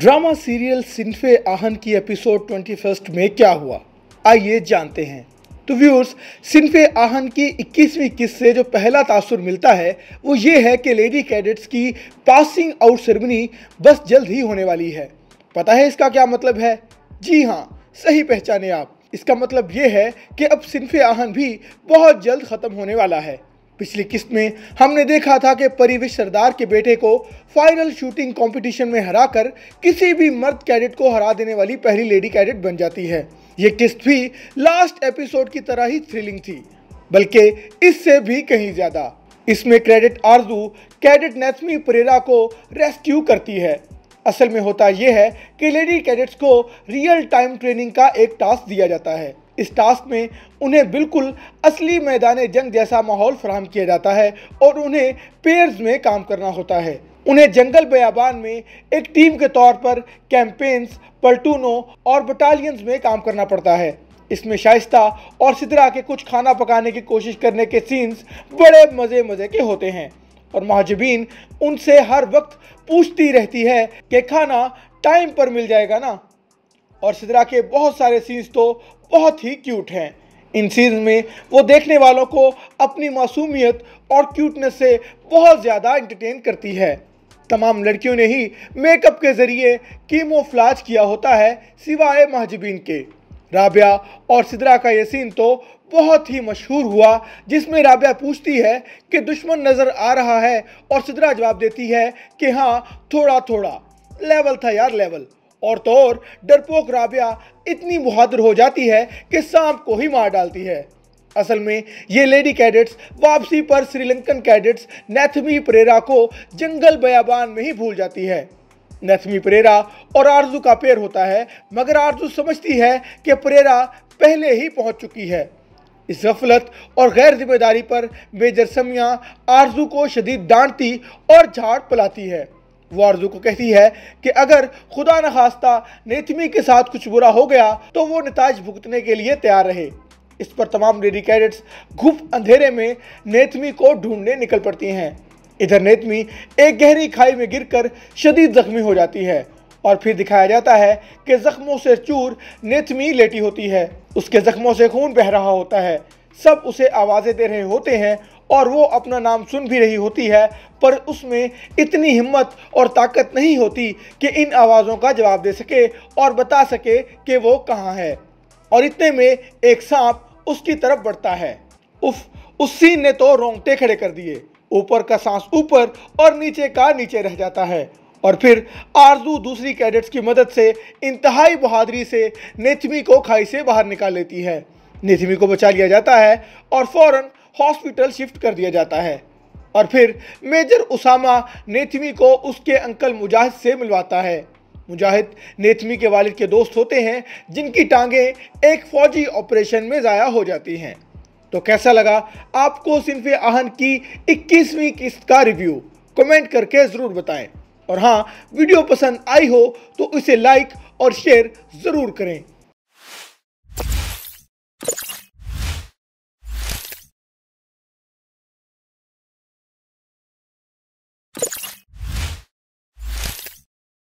drama serial सिनफे आहन की episode twenty first में क्या हुआ आइए जानते हैं तो व्यूअर्स सिनफे आहन की 21वीं किस्त से जो पहला तासुर मिलता है वो ये है कि लेडी कैडेट्स की पासिंग आउट सेरेमनी बस जल्द ही होने वाली है पता है इसका क्या मतलब है जी हाँ सही पहचाने आप इसका मतलब ये है कि अब सिनफे आहन भी बहुत जल्द ख़त्म होने वाला है पिछली किस्त में हमने देखा था कि परिवेश सरदार के बेटे को फाइनल शूटिंग कंपटीशन में हराकर किसी भी मर्द कैडेट को हरा देने वाली पहली लेडी कैडेट बन जाती है ये किस्त भी लास्ट एपिसोड की तरह ही थ्रिलिंग थी बल्कि इससे भी कहीं ज़्यादा इसमें क्रेडिट आरजू कैडेट नेथमी परेरा को रेस्क्यू करती है असल में होता यह है कि लेडी कैडेट्स को रियल टाइम ट्रेनिंग का एक टास्क दिया जाता है इस टास्क में उन्हें बिल्कुल असली मैदान जंग जैसा माहौल फ्राहम किया जाता है और उन्हें पेयर्स में काम करना होता है उन्हें जंगल बयाबान में एक टीम के तौर पर कैंपेन्स पलटूनों और बटालियंस में काम करना पड़ता है इसमें शाइस्ता और सिदरा के कुछ खाना पकाने की कोशिश करने के सीन्स बड़े मज़े मज़े के होते हैं और महाजबीन उनसे हर वक्त पूछती रहती है कि खाना टाइम पर मिल जाएगा ना और सिदरा के बहुत सारे सीन्स तो बहुत ही क्यूट हैं इन सीज में वो देखने वालों को अपनी मासूमियत और क्यूटनेस से बहुत ज़्यादा इंटरटेन करती है तमाम लड़कियों ने ही मेकअप के ज़रिए कीमोफ्लाज किया होता है सिवाय महजबीन के राबिया और सिदरा का ये सीन तो बहुत ही मशहूर हुआ जिसमें राबिया पूछती है कि दुश्मन नज़र आ रहा है और सिदरा जवाब देती है कि हाँ थोड़ा थोड़ा लेवल था यार लेवल और तो और डरपोक राबिया इतनी बहादुर हो जाती है कि सांप को ही मार डालती है असल में ये लेडी कैडेट्स वापसी पर श्रीलंकन कैडेट्स नैथमी परेरा को जंगल बयाबान में ही भूल जाती है नेथमी परेरा और आरजू का पेड़ होता है मगर आरजू समझती है कि परेरा पहले ही पहुंच चुकी है इस गफलत और गैर जिम्मेदारी पर मेजर समिया आरजू को शदीद डांटती और झाड़ पलाती है वारजू को कहती है कि अगर खुदा न खास्ता नेतमी के साथ कुछ बुरा हो गया तो वो नताज भुगतने के लिए तैयार रहे इस पर तमाम लेडी कैडेट्स घुप अंधेरे में नेतमी को ढूंढने निकल पड़ती हैं इधर नेतमी एक गहरी खाई में गिरकर शदीद जख्मी हो जाती है और फिर दिखाया जाता है कि जख्मों से चूर नेतमी लेटी होती है उसके जख्मों से खून बह रहा होता है सब उसे आवाज़ें दे रहे होते हैं और वो अपना नाम सुन भी रही होती है पर उसमें इतनी हिम्मत और ताकत नहीं होती कि इन आवाज़ों का जवाब दे सके और बता सके कि वो कहाँ है और इतने में एक सांप उसकी तरफ बढ़ता है उफ सीन ने तो रोंगटे खड़े कर दिए ऊपर का सांस ऊपर और नीचे का नीचे रह जाता है और फिर आरजू दूसरी कैडेट्स की मदद से इंतहाई बहादुरी से नेचमी को खाई से बाहर निकाल लेती है निथिमी को बचा लिया जाता है और फौरन हॉस्पिटल शिफ्ट कर दिया जाता है और फिर मेजर उसामा नेथमी को उसके अंकल मुजाहिद से मिलवाता है मुजाहिद नेथमी के वालिद के दोस्त होते हैं जिनकी टांगें एक फौजी ऑपरेशन में ज़ाया हो जाती हैं तो कैसा लगा आपको सिनफ आहन की 21वीं किस्त का रिव्यू कमेंट करके ज़रूर बताएं और हाँ वीडियो पसंद आई हो तो इसे लाइक और शेयर ज़रूर करें